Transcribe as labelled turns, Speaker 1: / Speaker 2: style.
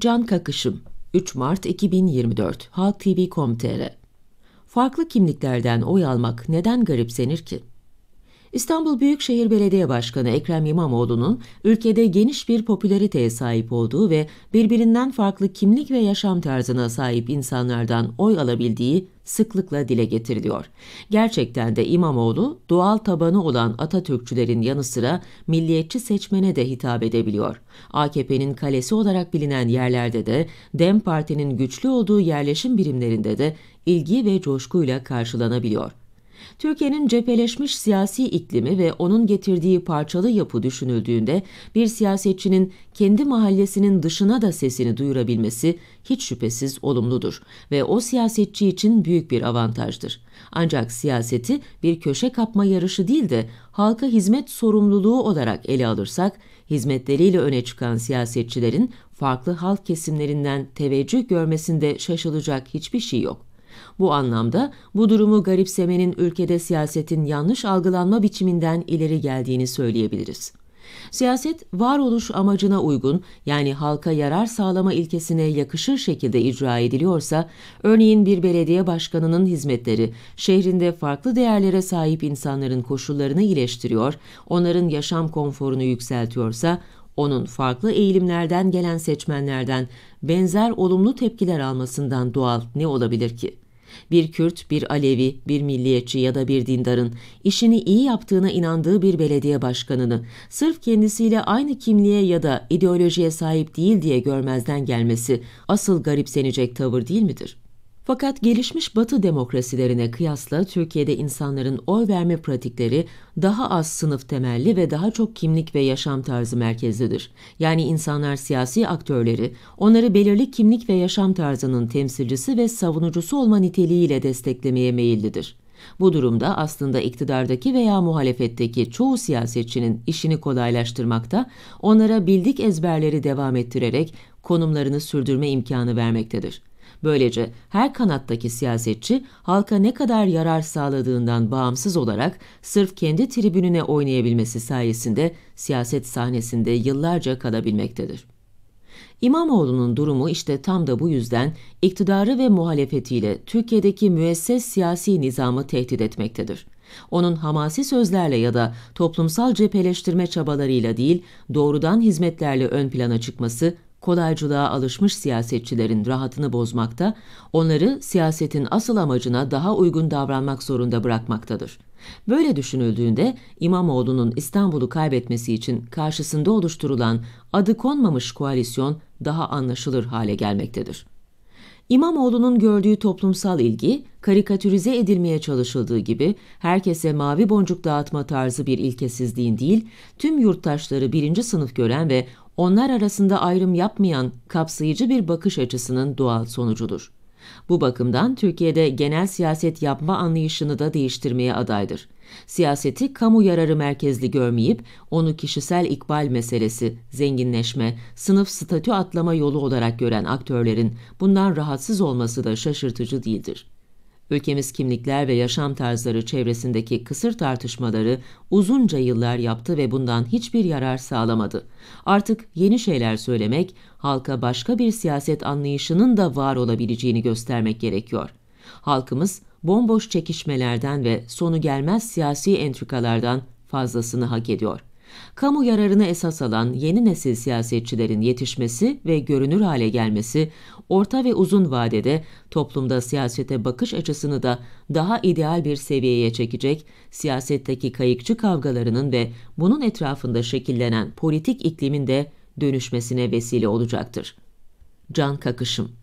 Speaker 1: Can Kakışım 3 Mart 2024 Halk TV.com.tr Farklı kimliklerden oy almak neden garipsenir ki? İstanbul Büyükşehir Belediye Başkanı Ekrem İmamoğlu'nun ülkede geniş bir popülariteye sahip olduğu ve birbirinden farklı kimlik ve yaşam tarzına sahip insanlardan oy alabildiği sıklıkla dile getiriliyor. Gerçekten de İmamoğlu doğal tabanı olan Atatürkçülerin yanı sıra milliyetçi seçmene de hitap edebiliyor. AKP'nin kalesi olarak bilinen yerlerde de DEM Parti'nin güçlü olduğu yerleşim birimlerinde de ilgi ve coşkuyla karşılanabiliyor. Türkiye'nin cepheleşmiş siyasi iklimi ve onun getirdiği parçalı yapı düşünüldüğünde bir siyasetçinin kendi mahallesinin dışına da sesini duyurabilmesi hiç şüphesiz olumludur ve o siyasetçi için büyük bir avantajdır. Ancak siyaseti bir köşe kapma yarışı değil de halka hizmet sorumluluğu olarak ele alırsak, hizmetleriyle öne çıkan siyasetçilerin farklı halk kesimlerinden teveccüh görmesinde şaşılacak hiçbir şey yok. Bu anlamda bu durumu garipsemenin ülkede siyasetin yanlış algılanma biçiminden ileri geldiğini söyleyebiliriz. Siyaset varoluş amacına uygun yani halka yarar sağlama ilkesine yakışır şekilde icra ediliyorsa, örneğin bir belediye başkanının hizmetleri şehrinde farklı değerlere sahip insanların koşullarını iyileştiriyor, onların yaşam konforunu yükseltiyorsa, onun farklı eğilimlerden gelen seçmenlerden benzer olumlu tepkiler almasından doğal ne olabilir ki? Bir Kürt, bir Alevi, bir milliyetçi ya da bir dindarın işini iyi yaptığına inandığı bir belediye başkanını sırf kendisiyle aynı kimliğe ya da ideolojiye sahip değil diye görmezden gelmesi asıl garipsenecek tavır değil midir? Fakat gelişmiş Batı demokrasilerine kıyasla Türkiye'de insanların oy verme pratikleri daha az sınıf temelli ve daha çok kimlik ve yaşam tarzı merkezlidir. Yani insanlar siyasi aktörleri, onları belirli kimlik ve yaşam tarzının temsilcisi ve savunucusu olma niteliğiyle desteklemeye meyillidir. Bu durumda aslında iktidardaki veya muhalefetteki çoğu siyasetçinin işini kolaylaştırmakta, onlara bildik ezberleri devam ettirerek konumlarını sürdürme imkanı vermektedir. Böylece her kanattaki siyasetçi halka ne kadar yarar sağladığından bağımsız olarak sırf kendi tribününe oynayabilmesi sayesinde siyaset sahnesinde yıllarca kalabilmektedir. İmamoğlu'nun durumu işte tam da bu yüzden iktidarı ve muhalefetiyle Türkiye'deki müesses siyasi nizamı tehdit etmektedir. Onun hamasi sözlerle ya da toplumsal cepheleştirme çabalarıyla değil, doğrudan hizmetlerle ön plana çıkması kolaycılığa alışmış siyasetçilerin rahatını bozmakta, onları siyasetin asıl amacına daha uygun davranmak zorunda bırakmaktadır. Böyle düşünüldüğünde İmamoğlu'nun İstanbul'u kaybetmesi için karşısında oluşturulan adı konmamış koalisyon daha anlaşılır hale gelmektedir. İmamoğlu'nun gördüğü toplumsal ilgi, karikatürize edilmeye çalışıldığı gibi herkese mavi boncuk dağıtma tarzı bir ilkesizliğin değil, tüm yurttaşları birinci sınıf gören ve onlar arasında ayrım yapmayan kapsayıcı bir bakış açısının doğal sonucudur. Bu bakımdan Türkiye'de genel siyaset yapma anlayışını da değiştirmeye adaydır. Siyaseti kamu yararı merkezli görmeyip onu kişisel ikbal meselesi, zenginleşme, sınıf statü atlama yolu olarak gören aktörlerin bundan rahatsız olması da şaşırtıcı değildir. Ülkemiz kimlikler ve yaşam tarzları çevresindeki kısır tartışmaları uzunca yıllar yaptı ve bundan hiçbir yarar sağlamadı. Artık yeni şeyler söylemek, halka başka bir siyaset anlayışının da var olabileceğini göstermek gerekiyor. Halkımız bomboş çekişmelerden ve sonu gelmez siyasi entrikalardan fazlasını hak ediyor. Kamu yararını esas alan yeni nesil siyasetçilerin yetişmesi ve görünür hale gelmesi, orta ve uzun vadede toplumda siyasete bakış açısını da daha ideal bir seviyeye çekecek, siyasetteki kayıkçı kavgalarının ve bunun etrafında şekillenen politik iklimin de dönüşmesine vesile olacaktır. Can Kakışım